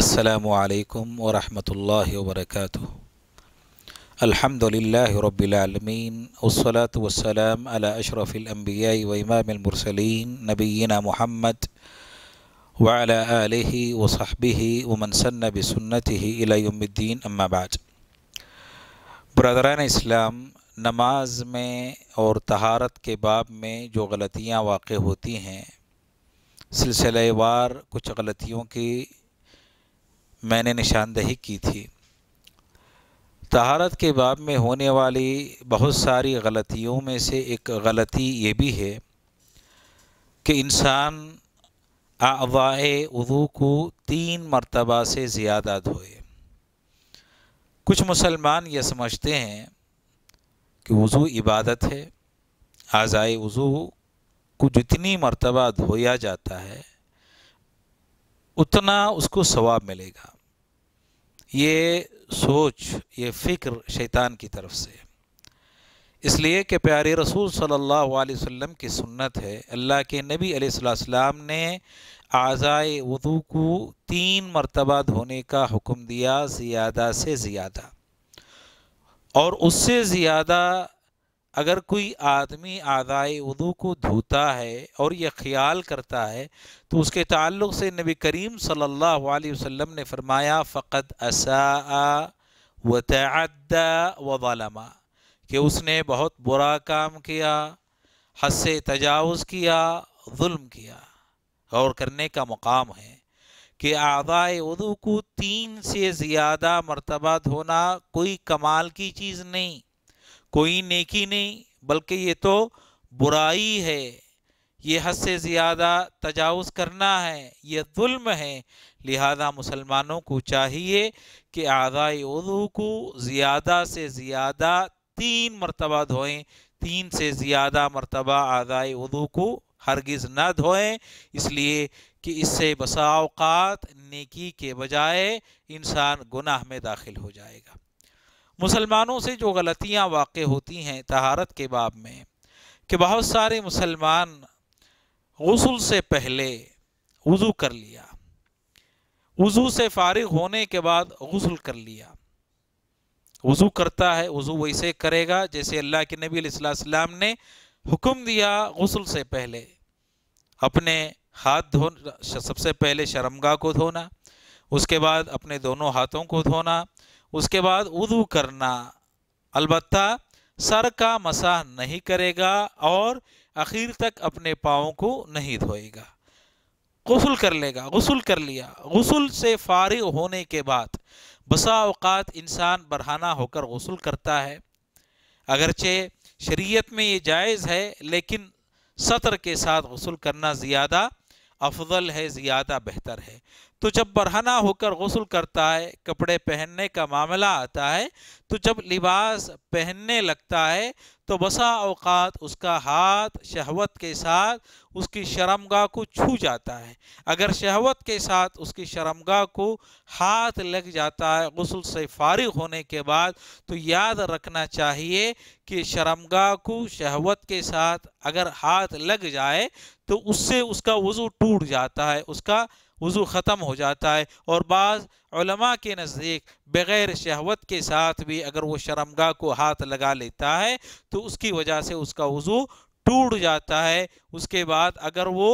असलकम वरहमल वरक अलहमदिल्ला रबालमीन वसलात वसलाम अला अशरफ़िलम्बिया वमामरसलिन नबीना महमद वाला वसाहबी वमनसन बसन्नत इलाउमद्दीन अम्माबाज बरदरान इस्लाम नमाज में और तहारत के बाब में जो गलतियाँ वाक़ होती हैं सिलसिलेवार कुछ गलतियों की मैंने निशानदेही की थी तहारत के बाब में होने वाली बहुत सारी गलतियों में से एक गलती ये भी है कि इंसान आवाए उदू को तीन मरतबा से ज़्यादा धोए कुछ मुसलमान ये समझते हैं कि वज़ू इबादत है आज़ाए वज़ू को जितनी मरतबा धोया जाता है उतना उसको सवाब मिलेगा ये सोच ये फ़िक्र शैतान की तरफ से इसलिए कि प्यारे रसूल सल्लल्लाहु अलैहि वसल्लम की सुन्नत है अल्लाह के नबी अलैहिस्सलाम ने आज़ाए वदू को तीन मरतबा धोने का हुक्म दिया ज़्यादा से ज़्यादा और उससे ज़्यादा अगर कोई आदमी आदाय उदू को धोता है और यह ख्याल करता है तो उसके ताल्लुक़ से नबी करीम सल्लल्लाहु अलैहि वसल्लम ने फरमाया फ़कत असा व तद्दा कि उसने बहुत बुरा काम किया हद से तजावज़ किया जुल्म किया और करने का मकाम है कि आदाय उदू को तीन से ज़्यादा मरतबा धोना कोई कमाल की चीज़ नहीं कोई नेकी नहीं बल्कि ये तो बुराई है ये हद से ज़्यादा तजावज़ करना है ये जुल्म है लिहाजा मुसलमानों को चाहिए कि आज़ाई उदू को ज़्यादा से ज़्यादा तीन मरतबा धोएं तीन से ज़्यादा मरतबा आज़ाई उदू को हरगिज़ ना धोएं इसलिए कि इससे बसाओकात नेकी के बजाय इंसान गुनाह में दाखिल हो जाएगा मुसलमानों से जो गलतियां वाक़ होती हैं तहारत के बाब में कि बहुत सारे मुसलमान गसल से पहले वज़ू कर लिया वज़ू से फारग होने के बाद गसल कर लिया वज़ू करता है वज़ू वैसे करेगा जैसे अल्लाह के नबी ने हुक्म दिया गसल से पहले अपने हाथ धो सबसे पहले शर्मगा को धोना उसके बाद अपने दोनों हाथों को धोना उसके बाद उदू करना अलबत् सर का मसाह नहीं करेगा और आखिर तक अपने पाओ को नहीं धोएगा गसल कर लेगा गसल कर लिया गसल से फारिग होने के बाद बसा अवकात इंसान बरहाना होकर गसल करता है अगरचे शरीयत में ये जायज़ है लेकिन सतर के साथ गसल करना ज़्यादा अफजल है ज़्यादा बेहतर है तो जब बरहना होकर गसल करता है कपड़े पहनने का मामला आता है तो जब लिबास पहनने लगता है तो बसा अवकात उसका हाथ शहवत के साथ उसकी शर्मगा को छू जाता है अगर शहवत के साथ उसकी शर्मगा को हाथ लग जाता है गसल से फारिग होने के बाद तो याद रखना चाहिए कि शर्मगा को शहवत के साथ अगर हाथ लग जाए तो उससे उसका वज़ू टूट जाता है उसका वज़ू ख़त्म हो जाता है और बाज़ के नज़दीक बग़ैर शहवत के साथ भी अगर वो शर्मगाह को हाथ लगा लेता है तो उसकी वजह से उसका वज़ू टूट जाता है उसके बाद अगर वो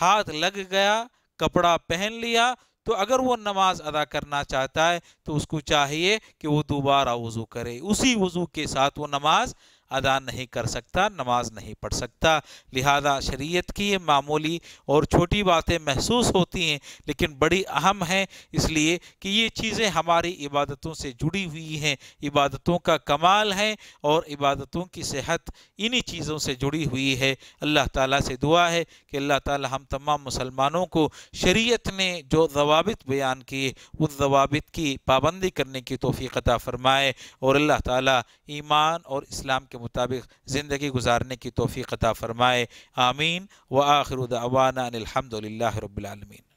हाथ लग गया कपड़ा पहन लिया तो अगर वो नमाज अदा करना चाहता है तो उसको चाहिए कि वो दोबारा वज़ू करे उसी वज़ू के साथ वो नमाज़ अदा नहीं कर सकता नमाज नहीं पढ़ सकता लिहाजा शरीयत की ये मामूली और छोटी बातें महसूस होती हैं लेकिन बड़ी अहम हैं इसलिए कि ये चीज़ें हमारी इबादतों से जुड़ी हुई हैं इबादतों का कमाल है और इबादतों की सेहत इन्हीं चीज़ों से जुड़ी हुई है अल्लाह ताला से दुआ है कि अल्लाह ताला हम तमाम मुसलमानों को शरीयत ने जो जवाबित बयान किए उस जवाबित की पाबंदी करने की तोफ़ी अता फ़रमाए और अल्लाह ताली ईमान और इस्लाम के मुताबिक ज़िंदगी गुजारने की तोफ़ी अता फ़रमाए आमीन व आखिर दावाना अनिलहमदिल्ला रबालमीन